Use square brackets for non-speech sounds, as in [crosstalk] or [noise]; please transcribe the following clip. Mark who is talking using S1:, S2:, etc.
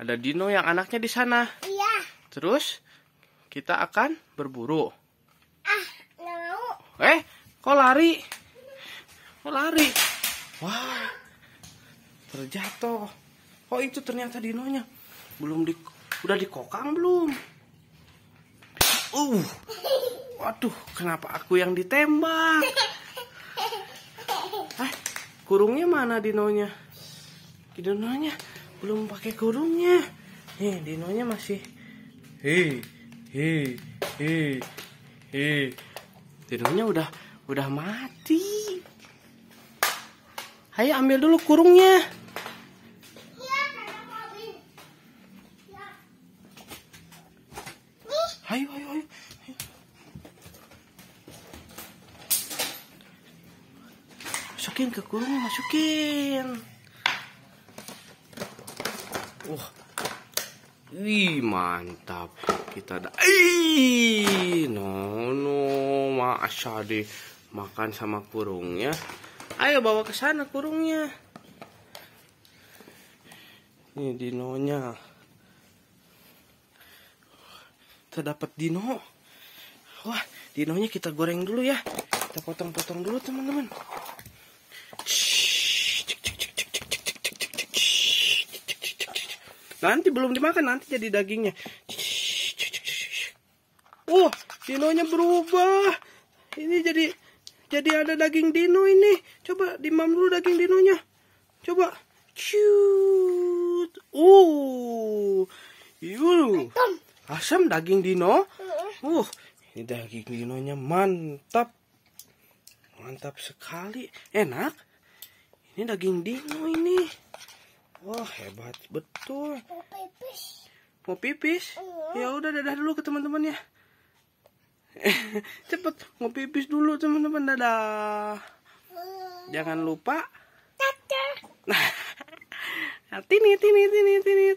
S1: Ada Dino yang anaknya di sana. Iya. Terus kita akan berburu. Ah, mau. Eh, kok lari? Kok lari? Wah, terjatuh. Oh itu ternyata Dinonya. Belum di, udah dikokang belum? Uh, waduh, kenapa aku yang ditembak? [laughs] Eh, kurungnya mana Dinonya? Dinonya belum pakai kurungnya, nih dinonya masih hi hi hi hi dinonya udah udah mati ayo ambil dulu kurungnya ayo ayo ayo masukin ke kurungnya masukin Wah. Wih, mantap. Kita ada Ih, no no, Masya deh. Makan sama kurungnya. Ayo bawa ke sana kurungnya. Ini dinonya. Kita dapat dino. Wah, dinonya kita goreng dulu ya. Kita potong-potong dulu, teman-teman. Nanti belum dimakan, nanti jadi dagingnya. oh, dinonya berubah. Ini jadi jadi ada daging dino ini. Coba dimam dulu daging dinonya. Coba. cute Oh. Uh, yul. Asam daging dino. Uh, ini daging dinonya mantap. Mantap sekali. Enak. Ini daging dino ini. Oh hebat betul. Mau pipis. Mau pipis? Iya. Ya udah dadah dulu ke teman-teman ya. [laughs] Cepet mau pipis dulu teman-teman dadah. Iya. Jangan lupa. Nah, [laughs] nah, tini tini tini tini